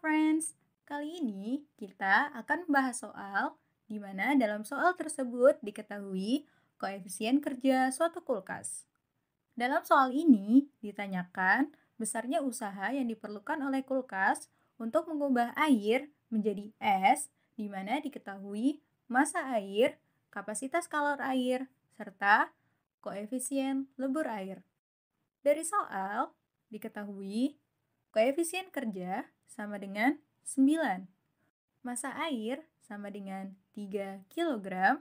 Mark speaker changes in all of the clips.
Speaker 1: friends. Kali ini kita akan membahas soal di mana dalam soal tersebut diketahui koefisien kerja suatu kulkas. Dalam soal ini ditanyakan besarnya usaha yang diperlukan oleh kulkas untuk mengubah air menjadi es di mana diketahui massa air, kapasitas kalor air, serta koefisien lebur air. Dari soal diketahui Koefisien kerja sama dengan 9. Masa air sama dengan 3 kg.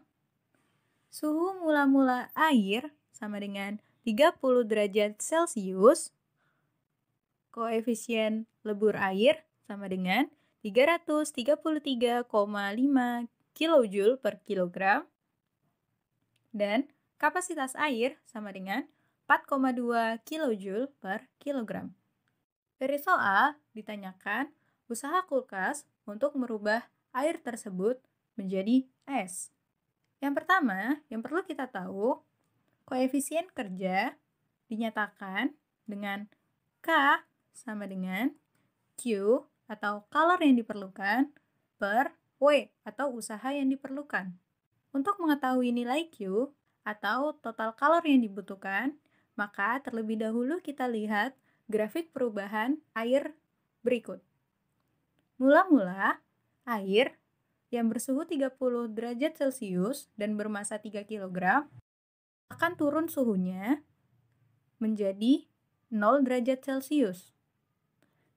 Speaker 1: Suhu mula-mula air sama dengan 30 derajat Celcius. Koefisien lebur air sama dengan 333,5 kJ per kilogram. Dan kapasitas air sama dengan 4,2 kJ per kilogram. Dari soal ditanyakan usaha kulkas untuk merubah air tersebut menjadi es. Yang pertama, yang perlu kita tahu, koefisien kerja dinyatakan dengan K sama dengan Q atau kalor yang diperlukan per W atau usaha yang diperlukan. Untuk mengetahui nilai Q atau total kalor yang dibutuhkan, maka terlebih dahulu kita lihat grafik perubahan air berikut. Mula-mula, air yang bersuhu 30 derajat Celcius dan bermassa 3 kg akan turun suhunya menjadi 0 derajat Celcius.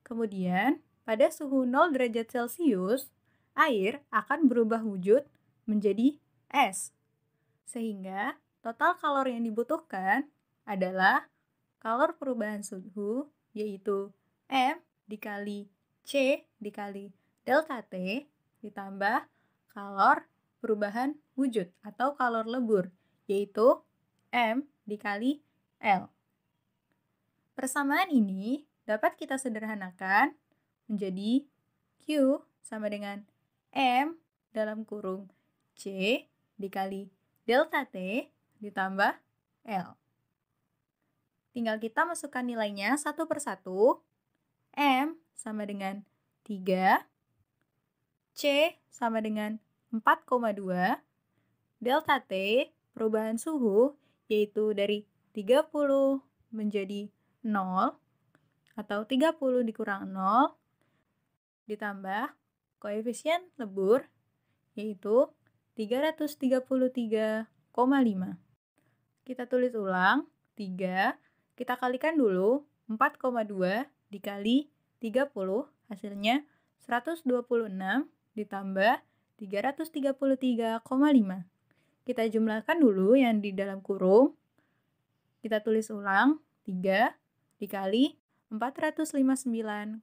Speaker 1: Kemudian, pada suhu 0 derajat Celcius, air akan berubah wujud menjadi es. Sehingga total kalori yang dibutuhkan adalah kalor perubahan suhu yaitu M dikali C dikali delta T ditambah kalor perubahan wujud atau kalor lebur yaitu M dikali L. Persamaan ini dapat kita sederhanakan menjadi Q sama dengan M dalam kurung C dikali delta T ditambah L. Tinggal kita masukkan nilainya satu per satu. M sama dengan 3. C sama dengan 4,2. Delta T, perubahan suhu, yaitu dari 30 menjadi 0 atau 30 dikurang 0 ditambah koefisien lebur yaitu 333,5. Kita tulis ulang 3 kita kalikan dulu 4,2 dikali 30 hasilnya 126 ditambah 333,5. Kita jumlahkan dulu yang di dalam kurung. Kita tulis ulang 3 dikali 459,5.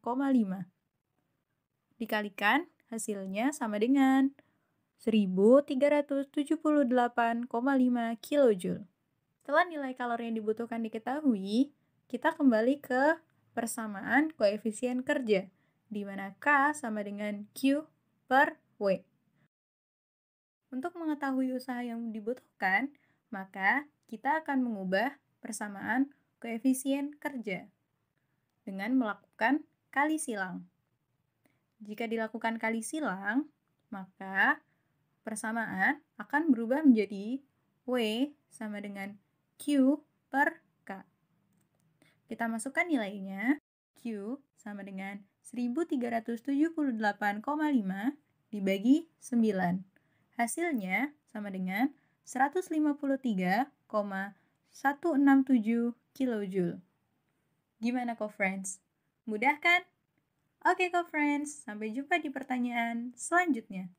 Speaker 1: Dikalikan hasilnya sama dengan 1378,5 kilojoule. Setelah nilai kalori yang dibutuhkan diketahui, kita kembali ke persamaan koefisien kerja, di mana K sama dengan Q per W. Untuk mengetahui usaha yang dibutuhkan, maka kita akan mengubah persamaan koefisien kerja dengan melakukan kali silang. Jika dilakukan kali silang, maka persamaan akan berubah menjadi W sama dengan Q per K. Kita masukkan nilainya. Q sama dengan 1378,5 dibagi 9. Hasilnya sama dengan 153,167 kilojoule. Gimana kok friends? Mudah kan? Oke kok friends, sampai jumpa di pertanyaan selanjutnya.